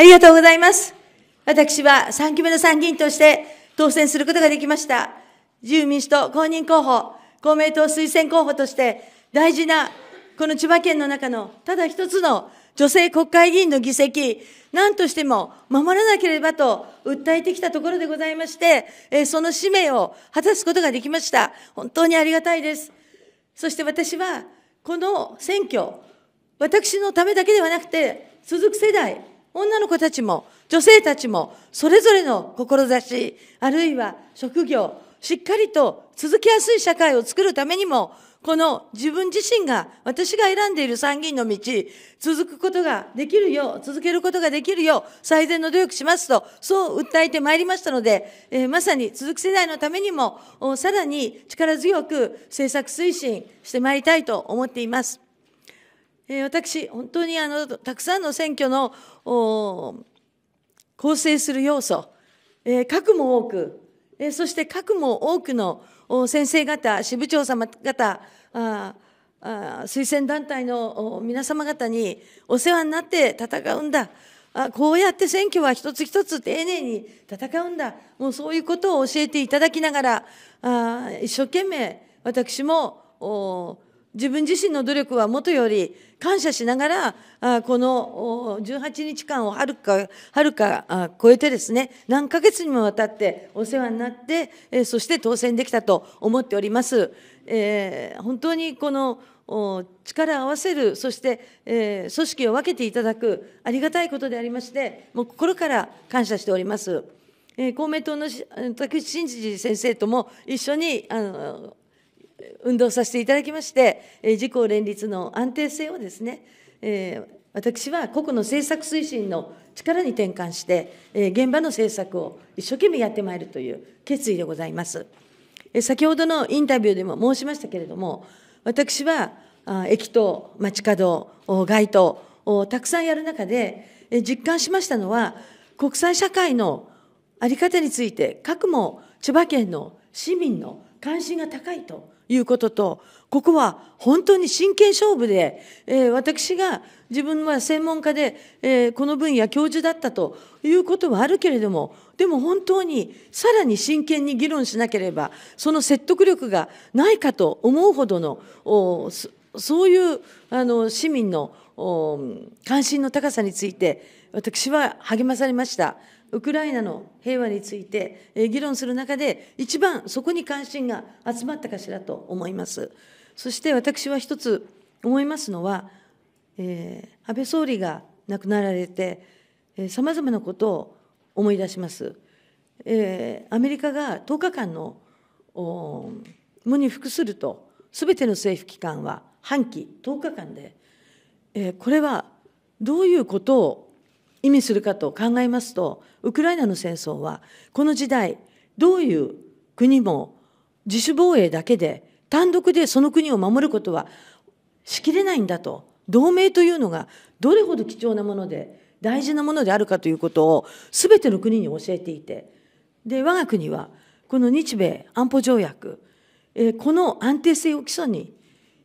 ありがとうございます。私は3期目の参議院として当選することができました。自由民主党公認候補、公明党推薦候補として大事なこの千葉県の中のただ一つの女性国会議員の議席、何としても守らなければと訴えてきたところでございまして、えその使命を果たすことができました。本当にありがたいです。そして私は、この選挙、私のためだけではなくて、続く世代、女の子たちも、女性たちも、それぞれの志、あるいは職業、しっかりと続きやすい社会を作るためにも、この自分自身が、私が選んでいる参議院の道、続くことができるよう、続けることができるよう、最善の努力しますと、そう訴えてまいりましたので、えー、まさに続く世代のためにも、さらに力強く政策推進してまいりたいと思っています。え私、本当にあのたくさんの選挙の構成する要素、えー、核も多く、えー、そして核も多くの先生方、支部長様方、ああ推薦団体の皆様方にお世話になって戦うんだ。あこうやって選挙は一つ一つ丁寧に戦うんだ。もうそういうことを教えていただきながら、あ一生懸命私も自分自身の努力はもとより感謝しながら、この18日間をはるか、はるか超えてですね、何ヶ月にもわたってお世話になって、そして当選できたと思っております。えー、本当にこの力を合わせる、そして、えー、組織を分けていただく、ありがたいことでありまして、もう心から感謝しております。えー、公明党の竹内真治先生とも一緒にあの運動させていただきまして、え自公連立の安定性をですね、えー、私は個々の政策推進の力に転換して、えー、現場の政策を一生懸命やってまいるという決意でございます。えー、先ほどのインタビューでも申しましたけれども、私はあ駅と街角、街頭をたくさんやる中で、えー、実感しましたのは、国際社会の在り方について、各も千葉県の市民の関心が高いと。いうことと、ここは本当に真剣勝負で、えー、私が自分は専門家で、えー、この分野教授だったということはあるけれども、でも本当にさらに真剣に議論しなければ、その説得力がないかと思うほどの、おそういうあの市民の関心の高さについて、私は励まされました。ウクライナの平和について議論する中で、一番そこに関心が集まったかしらと思います。そして私は一つ思いますのは、えー、安倍総理が亡くなられて、さまざまなことを思い出します。えー、アメリカが10日間の喪に服すると、すべての政府機関は半期10日間で、えー、これはどういうことを意味するかと考えますと、ウクライナの戦争は、この時代、どういう国も自主防衛だけで、単独でその国を守ることはしきれないんだと、同盟というのがどれほど貴重なもので、大事なものであるかということを、すべての国に教えていて、で、我が国は、この日米安保条約、えこの安定性を基礎に、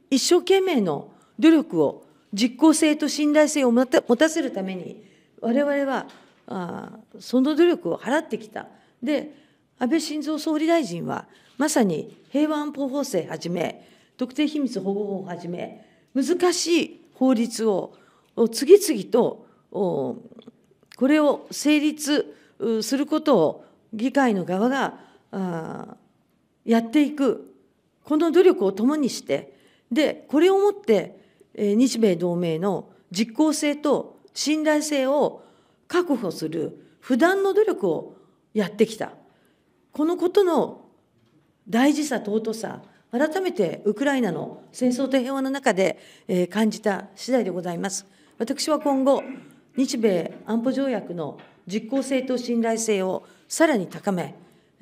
一生懸命の努力を実効性と信頼性を持たせるために、我々はあその努力を払ってきた。で、安倍晋三総理大臣は、まさに平和安保法制はじめ、特定秘密保護法をはじめ、難しい法律を次々と、これを成立することを議会の側がやっていく、この努力を共にして、で、これをもって、日米同盟の実効性と信頼性を確保する不断の努力をやってきた。このことの大事さ、尊さ、改めてウクライナの戦争と平和の中で感じた次第でございます。私は今後、日米安保条約の実効性と信頼性をさらに高め、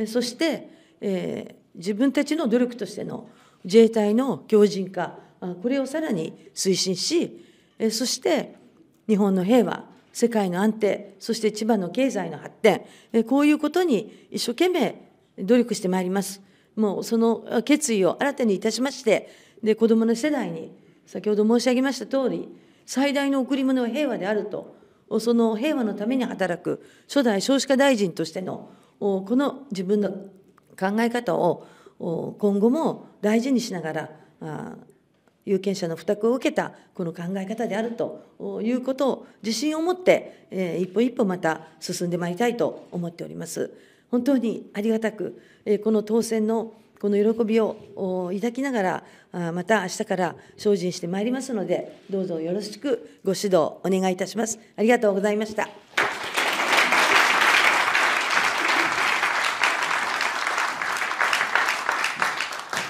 そして、えー、自分たちの努力としての自衛隊の強靭化、これをさらに推進し、そして日本の平和、世界の安定、そして千葉の経済の発展、こういうことに一生懸命努力してまいります。もうその決意を新たにいたしまして、で子どもの世代に、先ほど申し上げましたとおり、最大の贈り物は平和であると、その平和のために働く初代少子化大臣としての、この自分の考え方を今後も大事にしながら、有権者の負託を受けたこの考え方であるということを自信を持って、一歩一歩また進んでまいりたいと思っております。本当にありがたく、この当選のこの喜びを抱きながら、また明日から精進してまいりますので、どうぞよろしくご指導お願いいたします。ありがとうございました。